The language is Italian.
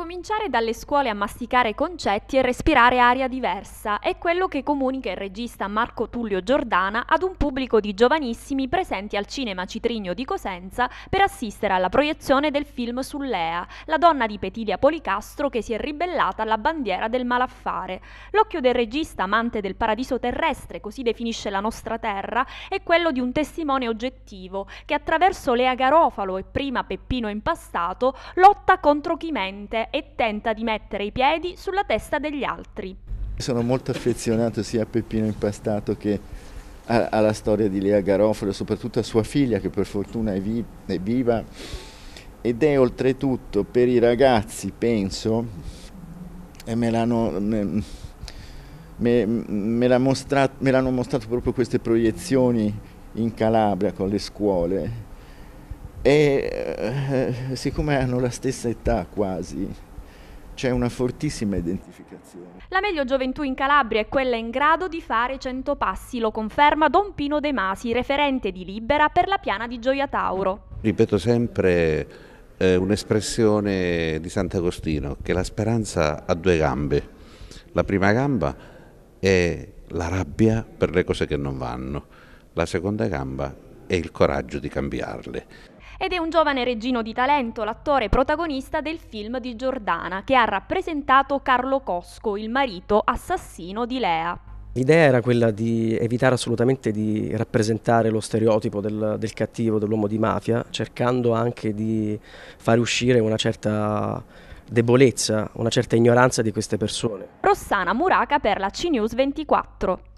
cominciare dalle scuole a masticare concetti e respirare aria diversa è quello che comunica il regista Marco Tullio Giordana ad un pubblico di giovanissimi presenti al cinema Citrigno di Cosenza per assistere alla proiezione del film Sullea, la donna di Petilia Policastro che si è ribellata alla bandiera del malaffare. L'occhio del regista, amante del paradiso terrestre, così definisce la nostra terra, è quello di un testimone oggettivo che attraverso Lea Garofalo e prima Peppino Impastato lotta contro chi mente e tenta di mettere i piedi sulla testa degli altri. Sono molto affezionato sia a Peppino Impastato che a, alla storia di Lea Garofalo, soprattutto a sua figlia che per fortuna è, vi, è viva ed è oltretutto per i ragazzi, penso, e me l'hanno... Me, me, l'hanno mostrato proprio queste proiezioni in Calabria con le scuole e eh, siccome hanno la stessa età quasi, c'è una fortissima identificazione. La meglio gioventù in Calabria è quella in grado di fare 100 passi, lo conferma Don Pino De Masi, referente di Libera per la piana di Gioia Tauro. Ripeto sempre eh, un'espressione di Sant'Agostino, che la speranza ha due gambe. La prima gamba è la rabbia per le cose che non vanno, la seconda gamba è il coraggio di cambiarle ed è un giovane regino di talento, l'attore protagonista del film di Giordana, che ha rappresentato Carlo Cosco, il marito assassino di Lea. L'idea era quella di evitare assolutamente di rappresentare lo stereotipo del, del cattivo, dell'uomo di mafia, cercando anche di far uscire una certa debolezza, una certa ignoranza di queste persone. Rossana Muraca per la CNews 24.